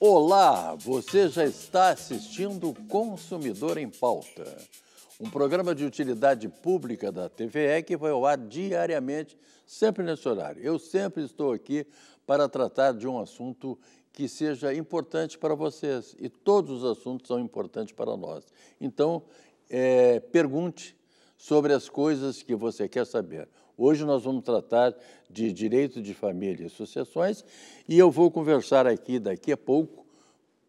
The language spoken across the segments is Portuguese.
Olá, você já está assistindo Consumidor em Pauta, um programa de utilidade pública da TVE que vai ao ar diariamente, sempre nesse horário. Eu sempre estou aqui para tratar de um assunto que seja importante para vocês. E todos os assuntos são importantes para nós. Então, é, pergunte sobre as coisas que você quer saber. Hoje nós vamos tratar de direito de família e sucessões e eu vou conversar aqui daqui a pouco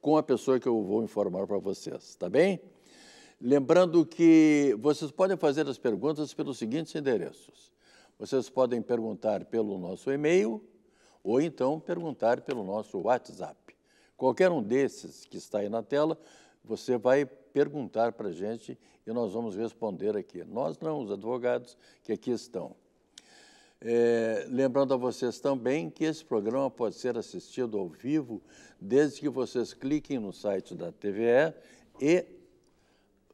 com a pessoa que eu vou informar para vocês, tá bem? Lembrando que vocês podem fazer as perguntas pelos seguintes endereços. Vocês podem perguntar pelo nosso e-mail, ou então perguntar pelo nosso WhatsApp. Qualquer um desses que está aí na tela, você vai perguntar para a gente e nós vamos responder aqui. Nós não, os advogados que aqui estão. É, lembrando a vocês também que esse programa pode ser assistido ao vivo desde que vocês cliquem no site da TVE e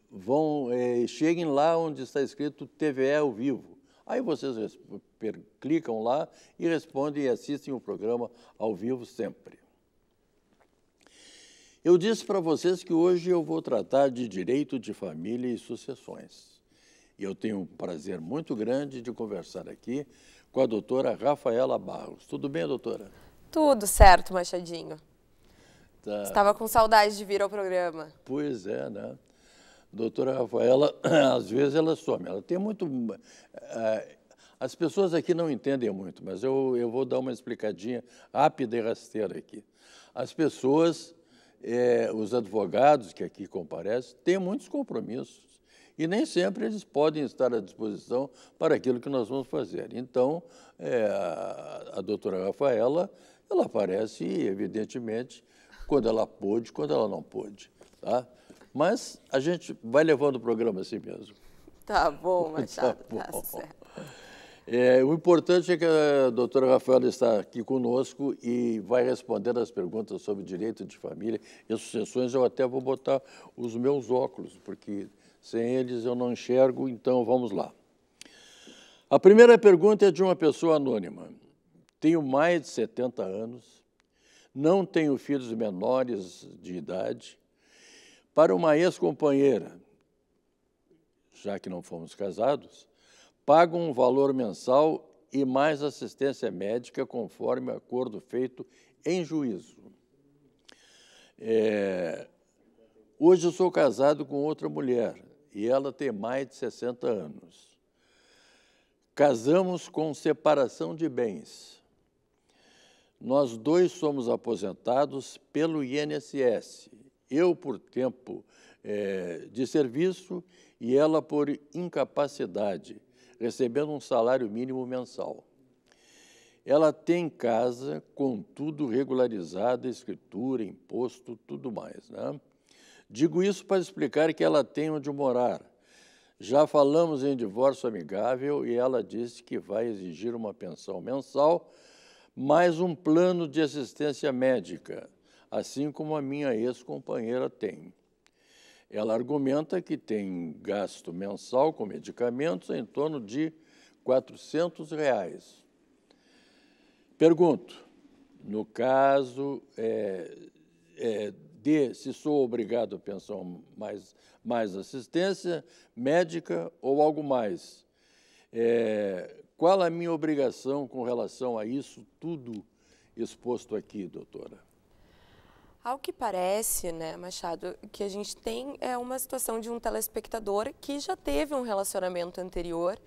vão, é, cheguem lá onde está escrito TVE ao vivo. Aí vocês clicam lá e respondem e assistem o programa ao vivo sempre. Eu disse para vocês que hoje eu vou tratar de direito de família e sucessões. E eu tenho um prazer muito grande de conversar aqui com a doutora Rafaela Barros. Tudo bem, doutora? Tudo certo, Machadinho. Tá. Estava com saudade de vir ao programa. Pois é, né? doutora Rafaela, às vezes ela some. Ela tem muito. Eh, eh, as pessoas aqui não entendem muito, mas eu, eu vou dar uma explicadinha rápida e rasteira aqui. As pessoas, eh, os advogados que aqui comparecem, têm muitos compromissos e nem sempre eles podem estar à disposição para aquilo que nós vamos fazer. Então, é, a, a doutora Rafaela, ela aparece, evidentemente, quando ela pôde, quando ela não pôde. Tá? Mas a gente vai levando o programa assim mesmo. Tá bom, Machado, tá, tá, tá, bom. tá certo. É, o importante é que a doutora Rafaela está aqui conosco e vai responder as perguntas sobre direito de família e sucessões. Eu até vou botar os meus óculos, porque sem eles eu não enxergo, então vamos lá. A primeira pergunta é de uma pessoa anônima. Tenho mais de 70 anos, não tenho filhos menores de idade, para uma ex-companheira, já que não fomos casados, pago um valor mensal e mais assistência médica conforme acordo feito em juízo. É, hoje eu sou casado com outra mulher e ela tem mais de 60 anos. Casamos com separação de bens. Nós dois somos aposentados pelo INSS eu por tempo é, de serviço e ela por incapacidade, recebendo um salário mínimo mensal. Ela tem casa, com tudo regularizado, escritura, imposto, tudo mais. Né? Digo isso para explicar que ela tem onde morar. Já falamos em divórcio amigável e ela disse que vai exigir uma pensão mensal, mais um plano de assistência médica assim como a minha ex-companheira tem. Ela argumenta que tem gasto mensal com medicamentos em torno de 400 reais. Pergunto, no caso é, é, de se sou obrigado a pensão mais, mais assistência médica ou algo mais, é, qual a minha obrigação com relação a isso tudo exposto aqui, doutora? Ao que parece, né, Machado, que a gente tem é uma situação de um telespectador que já teve um relacionamento anterior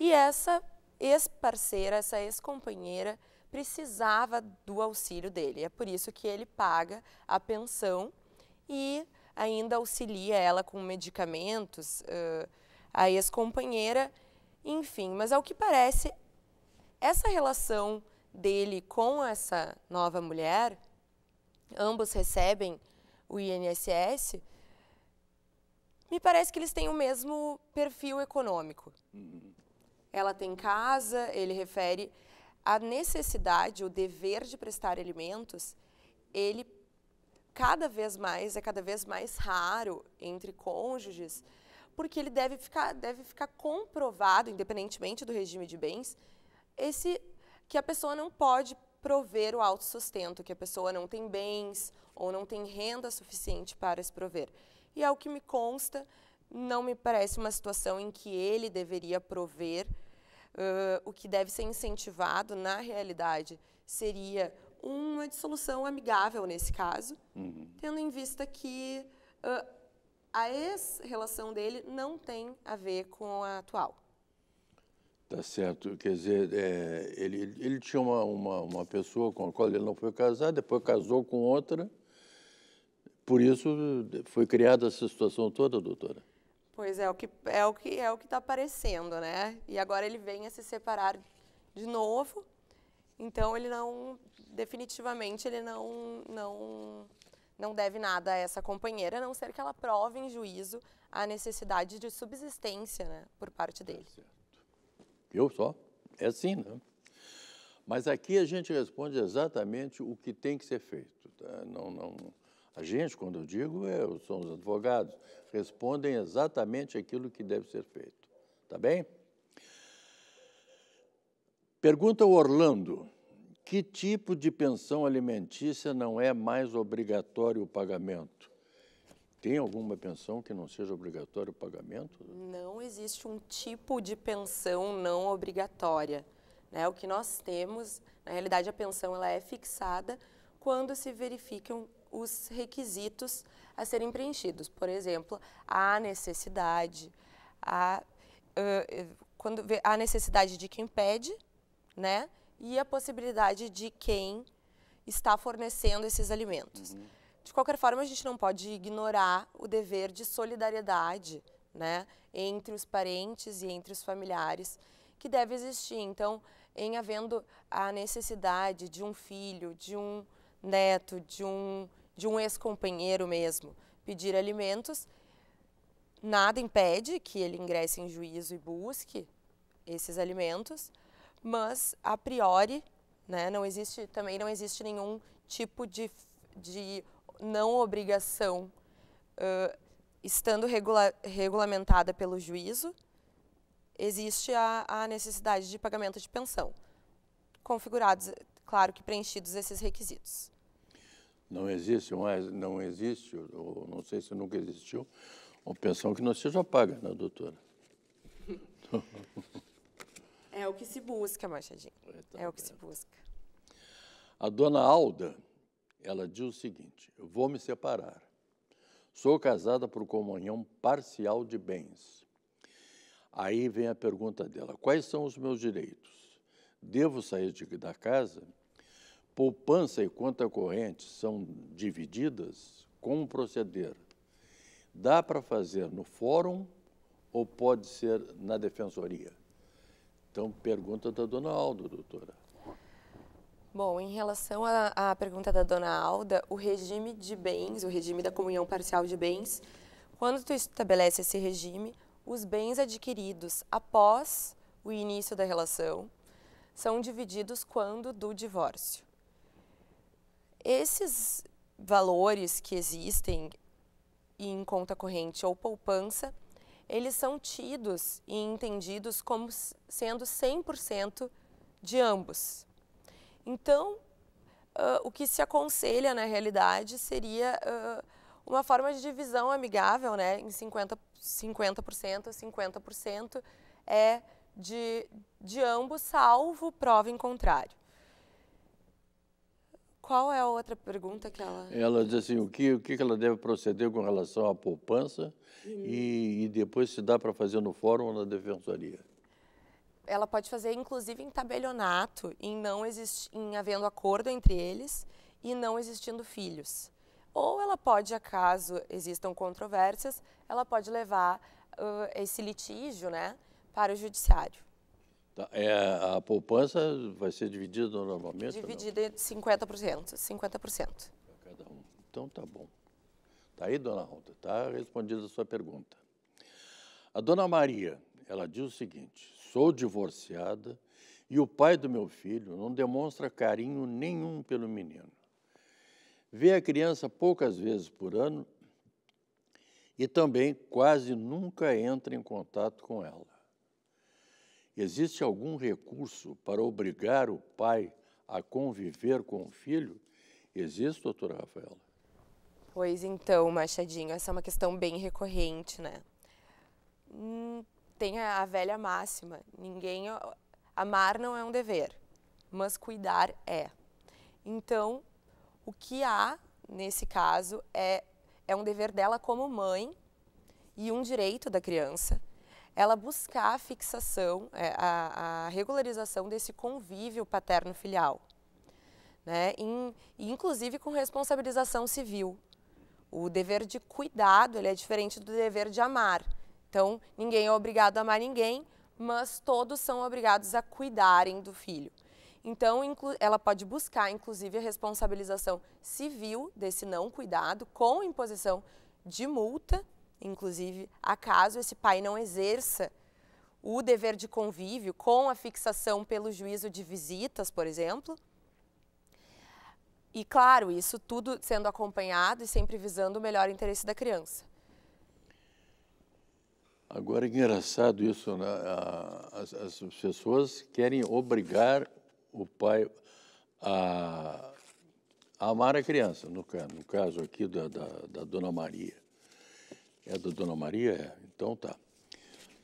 e essa ex-parceira, essa ex-companheira precisava do auxílio dele. É por isso que ele paga a pensão e ainda auxilia ela com medicamentos, uh, a ex-companheira, enfim. Mas ao que parece, essa relação dele com essa nova mulher ambos recebem o INSS, me parece que eles têm o mesmo perfil econômico. Ela tem casa, ele refere a necessidade, o dever de prestar alimentos, ele cada vez mais é cada vez mais raro entre cônjuges, porque ele deve ficar deve ficar comprovado, independentemente do regime de bens, esse que a pessoa não pode prover o autossustento, que a pessoa não tem bens ou não tem renda suficiente para se prover. E ao que me consta, não me parece uma situação em que ele deveria prover. Uh, o que deve ser incentivado, na realidade, seria uma dissolução amigável nesse caso, uhum. tendo em vista que uh, a ex-relação dele não tem a ver com a atual. Tá certo. Quer dizer, é, ele, ele tinha uma, uma, uma, pessoa com a qual ele não foi casar, depois casou com outra. Por isso foi criada essa situação toda, doutora? Pois é, o que é o que é o que está aparecendo, né? E agora ele vem a se separar de novo. Então ele não definitivamente ele não não não deve nada a essa companheira, a não ser que ela prove em juízo a necessidade de subsistência, né, por parte tá dele. É eu só? É assim, né? Mas aqui a gente responde exatamente o que tem que ser feito. Tá? Não, não, a gente, quando eu digo, eu, é, são os advogados, respondem exatamente aquilo que deve ser feito. Tá bem? Pergunta o Orlando: que tipo de pensão alimentícia não é mais obrigatório o pagamento? Tem alguma pensão que não seja obrigatório o pagamento? Não existe um tipo de pensão não obrigatória. Né? O que nós temos, na realidade, a pensão ela é fixada quando se verificam os requisitos a serem preenchidos. Por exemplo, a necessidade, a, uh, quando a necessidade de quem pede, né? E a possibilidade de quem está fornecendo esses alimentos. Uhum. De qualquer forma, a gente não pode ignorar o dever de solidariedade né, entre os parentes e entre os familiares que deve existir. Então, em havendo a necessidade de um filho, de um neto, de um, de um ex-companheiro mesmo, pedir alimentos, nada impede que ele ingresse em juízo e busque esses alimentos, mas a priori, né, não existe, também não existe nenhum tipo de, de não obrigação, uh, estando regula regulamentada pelo juízo, existe a, a, necessidade de pagamento de pensão, configurados, claro que preenchidos esses requisitos. Não existe mais, não existe, ou não sei se nunca existiu, uma pensão que não seja paga, né, doutora? é o que se busca, Machadinho. É, então, tá é o que se busca. A dona Alda ela diz o seguinte: Eu vou me separar. Sou casada por comunhão parcial de bens. Aí vem a pergunta dela: Quais são os meus direitos? Devo sair de, da casa? Poupança e conta corrente são divididas? Como proceder? Dá para fazer no fórum ou pode ser na defensoria? Então, pergunta da dona Aldo, doutora. Bom, em relação à, pergunta da dona Alda, o regime de bens, o regime da comunhão parcial de bens, quando tu estabelece esse regime, os bens adquiridos após o início da relação são divididos quando do divórcio. Esses valores que existem em conta corrente ou poupança, eles são tidos e entendidos como sendo 100% de ambos. Então, uh, o que se aconselha na realidade seria uh, uma forma de divisão amigável, né, em 50%, 50%, é de, de ambos, salvo prova em contrário. Qual é a outra pergunta que ela... Ela diz assim, o que, o que ela deve proceder com relação à poupança hum. e, e depois se dá para fazer no fórum ou na defensoria? ela pode fazer inclusive em tabelionato, em não exist, em havendo acordo entre eles e não existindo filhos. Ou ela pode, caso existam controvérsias, ela pode levar uh, esse litígio, né, para o judiciário. Tá, é, a poupança vai ser dividida normalmente? Dividida em 50%, 50%. um. Então tá bom. Tá aí, dona Ronda, tá respondida a sua pergunta. A dona Maria, ela diz o seguinte: sou divorciada e o pai do meu filho não demonstra carinho nenhum pelo menino. Vê a criança poucas vezes por ano e também quase nunca entra em contato com ela. Existe algum recurso para obrigar o pai a conviver com o filho? Existe, doutora Rafaela? Pois então, Machadinho, essa é uma questão bem recorrente, né? Hum, tem a, velha máxima: ninguém amar não é um dever, mas cuidar é. Então, o que há nesse caso é é um dever dela como mãe e um direito da criança ela buscar a fixação, é, a, a regularização desse convívio paterno-filial, né? inclusive com responsabilização civil. O dever de cuidado ele é diferente do dever de amar. Então, ninguém é obrigado a amar ninguém, mas todos são obrigados a cuidarem do filho. Então, ela pode buscar, inclusive, a responsabilização civil desse não cuidado, com imposição de multa, inclusive, a caso esse pai não exerça o dever de convívio com a fixação pelo juízo de visitas, por exemplo. E, claro, isso tudo sendo acompanhado e sempre visando o melhor interesse da criança. Agora, é engraçado isso, né? as, as, pessoas querem obrigar o pai a, a amar a criança, no, no caso aqui da, da, da, Dona Maria. É da Dona Maria? É. Então tá.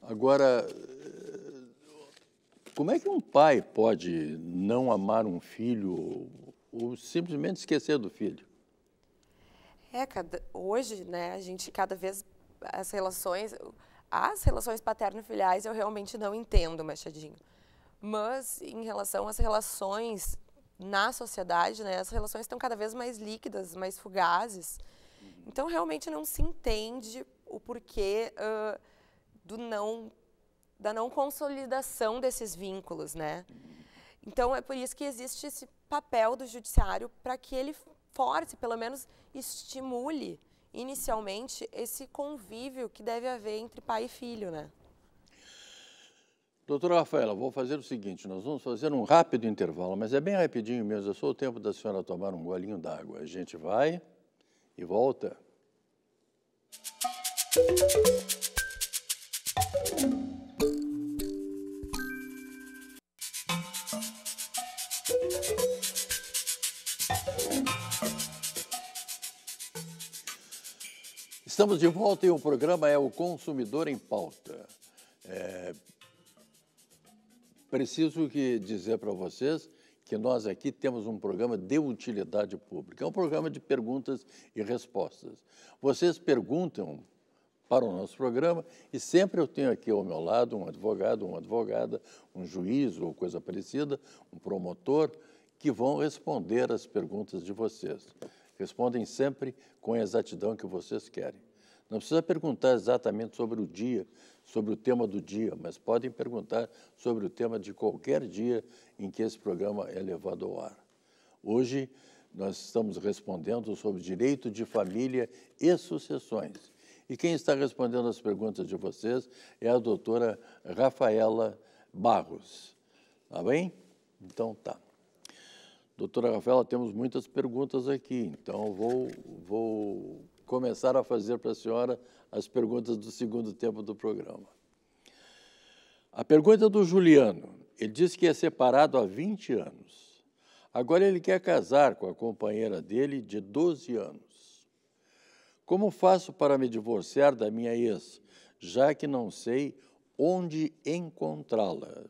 Agora, como é que um pai pode não amar um filho ou, simplesmente esquecer do filho? É, cada, hoje, né, a gente cada vez, as relações as relações paterno-filiais eu realmente não entendo, Machadinho. Mas em relação às relações na sociedade, né, as relações estão cada vez mais líquidas, mais fugazes. Então realmente não se entende o porquê uh, do não da não consolidação desses vínculos, né? Então é por isso que existe esse papel do judiciário para que ele force, pelo menos estimule inicialmente esse convívio que deve haver entre pai e filho, né? Doutora Rafaela, vou fazer o seguinte: nós vamos fazer um rápido intervalo, mas é bem rapidinho mesmo, é só o tempo da senhora tomar um golinho d'água. A gente vai e volta. Música Estamos de volta e o programa é o Consumidor em Pauta. É... Preciso que dizer para vocês que nós aqui temos um programa de utilidade pública. É um programa de perguntas e respostas. Vocês perguntam para o nosso programa e sempre eu tenho aqui ao meu lado um advogado, uma advogada, um juiz ou coisa parecida, um promotor, que vão responder as perguntas de vocês. Respondem sempre com a exatidão que vocês querem. Não precisa perguntar exatamente sobre o dia, sobre o tema do dia, mas podem perguntar sobre o tema de qualquer dia em que esse programa é levado ao ar. Hoje nós estamos respondendo sobre direito de família e sucessões. E quem está respondendo as perguntas de vocês é a doutora Rafaela Barros. Tá bem? Então tá. Doutora Rafaela, temos muitas perguntas aqui, então vou, vou começar a fazer para a senhora as perguntas do segundo tempo do programa. A pergunta é do Juliano. Ele disse que é separado há 20 anos. Agora ele quer casar com a companheira dele de 12 anos. Como faço para me divorciar da minha ex, já que não sei onde encontrá-la?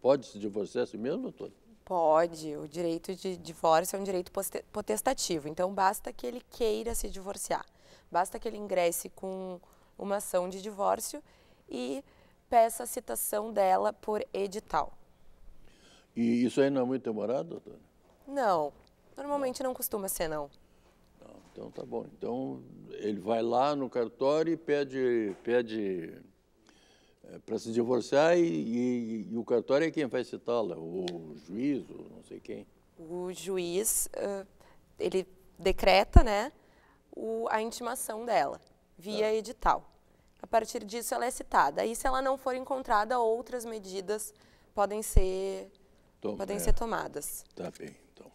Pode se divorciar assim mesmo, doutora? Pode. O direito de divórcio é um direito potestativo. Então, basta que ele queira se divorciar. Basta que ele ingresse com uma ação de divórcio e peça a citação dela por edital. E isso aí não é muito demorado, doutora? Não. Normalmente não, não costuma ser, não. não. Então, tá bom. Então, ele vai lá no cartório e pede, pede é, para se divorciar e, e, e, o cartório é quem vai citá-la, o juiz, ou não sei quem. O juiz, ele decreta né, a intimação dela via tá. edital. A partir disso, ela é citada. E se ela não for encontrada, outras medidas podem ser, Toma, podem é. ser tomadas. Tá bem, então.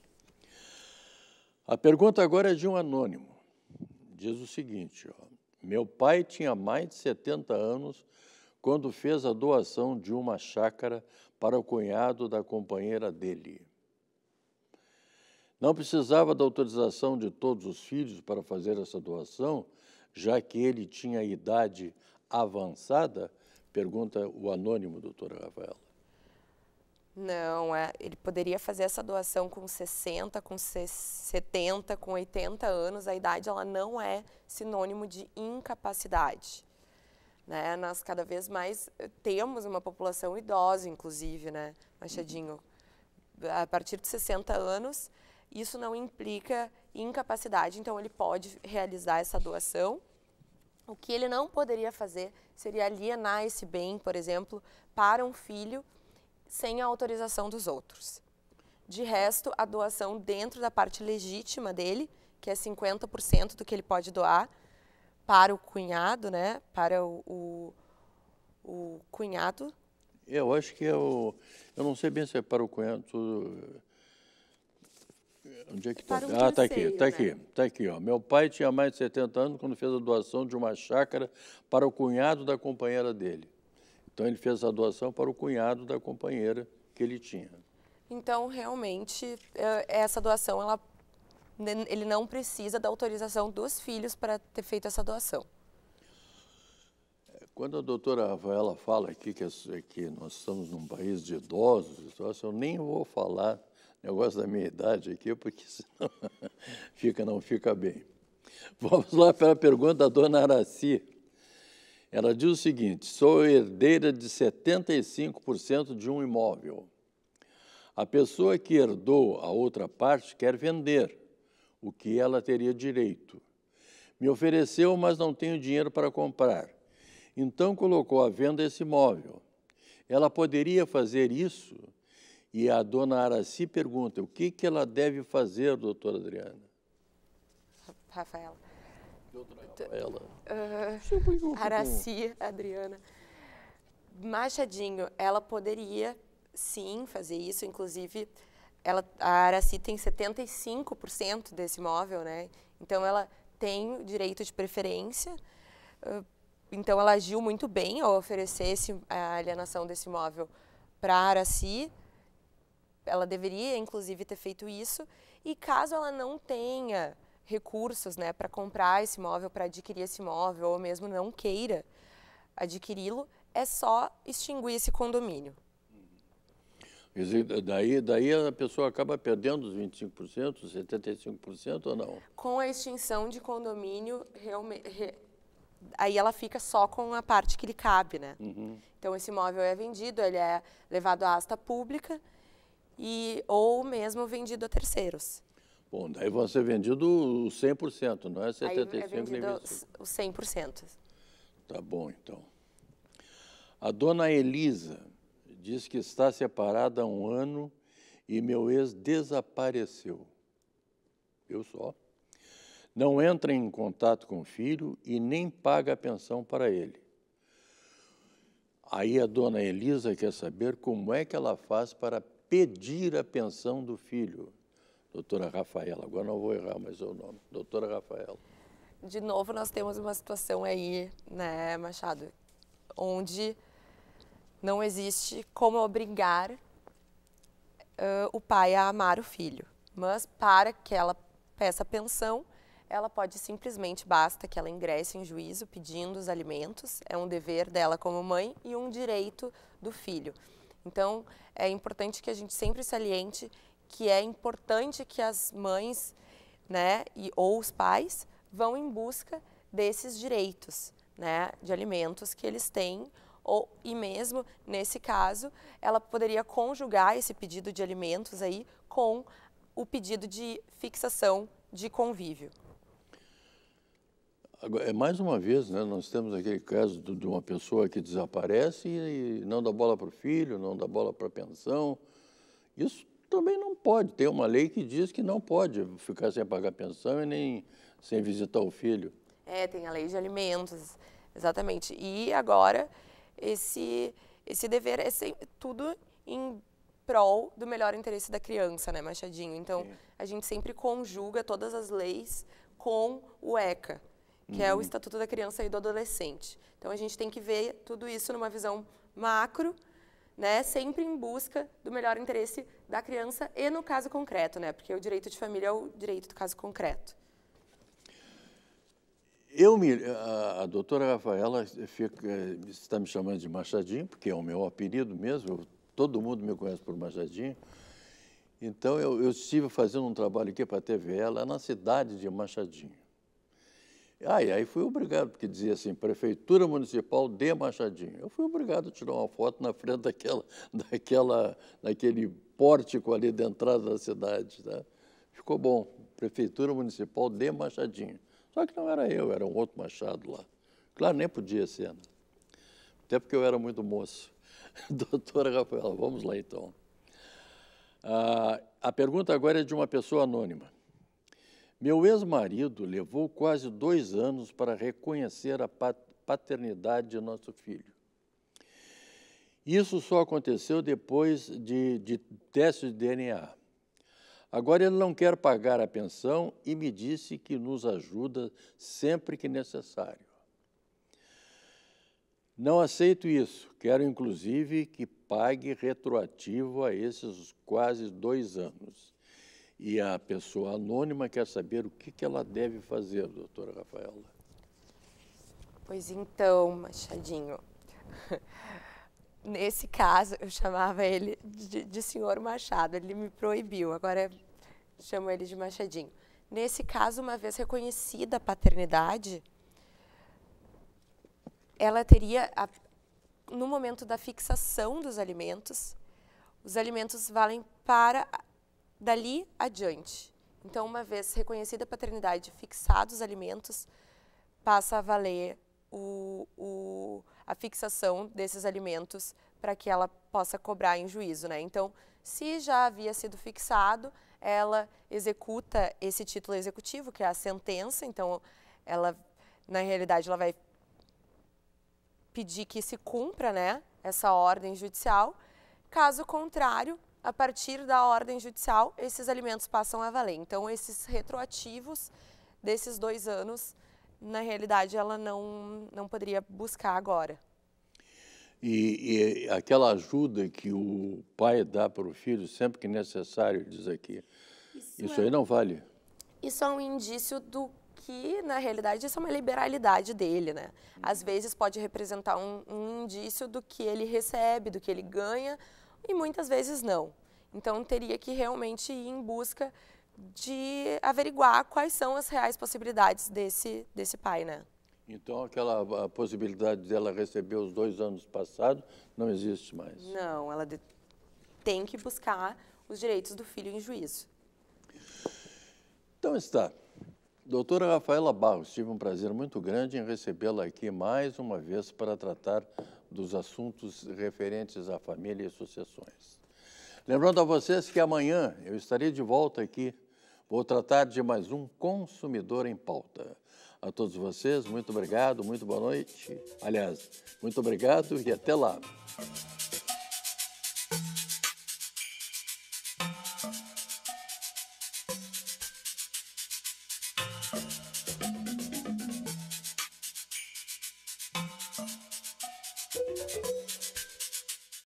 A pergunta agora é de um anônimo. Diz o seguinte, ó, meu pai tinha mais de 70 anos quando fez a doação de uma chácara para o cunhado da companheira dele. Não precisava da autorização de todos os filhos para fazer essa doação, já que ele tinha idade avançada? Pergunta o anônimo, doutora Rafaela. Não, é, ele poderia fazer essa doação com 60, com 70, com 80 anos. A idade ela não é sinônimo de incapacidade. Né? Nós cada vez mais eh, temos uma população idosa, inclusive, né, Machadinho? Uhum. A partir de 60 anos, isso não implica incapacidade, então ele pode realizar essa doação. O que ele não poderia fazer seria alienar esse bem, por exemplo, para um filho sem a autorização dos outros. De resto, a doação dentro da parte legítima dele, que é 50% do que ele pode doar, para o cunhado, né? Para o, o, o cunhado. Eu acho que é o. Eu não sei bem se é para o cunhado. Eh, onde é que está? Um ah, está aqui, está né? aqui, está aqui. Ó. Meu pai tinha mais de 70 anos quando fez a doação de uma chácara para o cunhado da companheira dele. Então ele fez a doação para o cunhado da companheira que ele tinha. Então realmente eh, essa doação ela ele não precisa da autorização dos filhos para ter feito essa doação. Quando a doutora Rafaela fala aqui que, que nós estamos num país de idosos, eu nem vou falar negócio da minha idade aqui, porque senão fica, não fica bem. Vamos lá para a pergunta da dona Araci. Ela diz o seguinte: sou herdeira de 75% de um imóvel. A pessoa que herdou a outra parte quer vender o que ela teria direito. Me ofereceu, mas não tenho dinheiro para comprar. Então colocou à venda esse imóvel. Ela poderia fazer isso? E a dona Araci pergunta: o que, que ela deve fazer, doutora Adriana? Rafaela. Rafaela. Uh, Araci, Adriana. Machadinho, ela poderia sim fazer isso, inclusive ela, a Araci tem 75% desse imóvel, né? Então ela tem direito de preferência. Ah, então ela agiu muito bem ao oferecer esse, a alienação desse imóvel para a Araci. Ela deveria, inclusive, ter feito isso. E caso ela não tenha recursos né, para comprar esse imóvel, para adquirir esse imóvel, ou mesmo não queira adquiri-lo, é só extinguir esse condomínio daí, daí a pessoa acaba perdendo os 25%, 75% ou não? Com a extinção de condomínio, realmente. Re, aí ela fica só com a parte que lhe cabe, né? Uhum. Então esse imóvel é vendido, ele é levado à asta pública e ou mesmo vendido a terceiros. Bom, daí vão ser vendido os 100%, não é 75%. Aí é vendido os 100%. Tá bom, então. A dona Elisa Diz que está separada há um ano e meu ex desapareceu. Eu só. Não entra em contato com o filho e nem paga a pensão para ele. Aí a dona Elisa quer saber como é que ela faz para pedir a pensão do filho. Doutora Rafaela, agora não vou errar mais o nome. Doutora Rafaela. De novo, nós temos uma situação aí, né, Machado, onde não existe como obrigar uh, o pai a amar o filho, mas para que ela peça pensão, ela pode simplesmente basta que ela ingresse em juízo pedindo os alimentos, é um dever dela como mãe e um direito do filho. Então, é importante que a gente sempre saliente que é importante que as mães, né, e ou os pais vão em busca desses direitos, né, de alimentos que eles têm ou e mesmo nesse caso ela poderia conjugar esse pedido de alimentos aí com o pedido de fixação de convívio. É mais uma vez, né, nós temos aquele caso de uma pessoa que desaparece e não dá bola para o filho, não dá bola para a pensão. Isso também não pode. Tem uma lei que diz que não pode ficar sem pagar pensão e nem sem visitar o filho. É, tem a lei de alimentos, exatamente. E agora esse, esse dever é tudo em prol do melhor interesse da criança, né, Machadinho? Então, Sim. a gente sempre conjuga todas as leis com o ECA, que uhum. é o uhum. Estatuto da Criança e do Adolescente. Então, a gente tem que ver tudo isso numa visão macro, né, sempre em busca do melhor interesse da criança e no caso concreto, né, porque o direito de família é o direito do caso concreto. Eu me, eh, a, a doutora Rafaela fica, está me chamando de Machadinho, porque é o meu apelido mesmo, todo mundo me conhece por Machadinho. Então, eu, eu estive fazendo um trabalho aqui para a TVE, é na cidade de Machadinho. Aí, aí fui obrigado, porque dizia assim, Prefeitura Municipal de Machadinho. Eu fui obrigado a tirar uma foto na frente daquela, daquela, daquele pórtico ali da entrada da cidade. Tá? Ficou bom, Prefeitura Municipal de Machadinho. Só que não era eu, era um outro Machado lá. Claro, nem podia ser, né? até porque eu era muito moço. Doutora Rafaela, vamos lá então. Ah, a pergunta agora é de uma pessoa anônima. Meu ex-marido levou quase dois anos para reconhecer a paternidade de nosso filho. Isso só aconteceu depois de, de de DNA. Agora ele não quer pagar a pensão e me disse que nos ajuda sempre que necessário. Não aceito isso. Quero, inclusive, que pague retroativo a esses quase dois anos. E a pessoa anônima quer saber o que, ela deve fazer, doutora Rafaela. Pois então, Machadinho. Nesse caso, eu chamava ele de, de senhor Machado, ele me proibiu, agora chamo ele de Machadinho. Nesse caso, uma vez reconhecida a paternidade, ela teria, a, no momento da fixação dos alimentos, os alimentos valem para dali adiante. Então, uma vez reconhecida a paternidade, fixados os alimentos, passa a valer o, o, a fixação desses alimentos para que ela possa cobrar em juízo. Né? Então, se já havia sido fixado, ela executa esse título executivo, que é a sentença, então ela, na realidade, ela vai pedir que se cumpra né, essa ordem judicial. Caso contrário, a partir da ordem judicial, esses alimentos passam a valer. Então, esses retroativos desses dois anos na realidade ela não, não poderia buscar agora. E, e aquela ajuda que o pai dá para o filho sempre que necessário, diz aqui, isso, isso é, aí não vale. Isso é um indício do que, na realidade, isso é uma liberalidade dele, né? Às uhum. vezes pode representar um, um indício do que ele recebe, do que ele ganha, e muitas vezes não. Então teria que realmente ir em busca de averiguar quais são as reais possibilidades desse, desse pai, né? Então, aquela possibilidade dela receber os dois anos passados não existe mais. Não, ela de... tem que buscar os direitos do filho em juízo. Então está. Doutora Rafaela Barros, tive um prazer muito grande em recebê-la aqui mais uma vez para tratar dos assuntos referentes à família e sucessões. Lembrando a vocês que amanhã eu estarei de volta aqui Vou tratar de mais um Consumidor em Pauta. A todos vocês, muito obrigado, muito boa noite. Aliás, muito obrigado e até lá.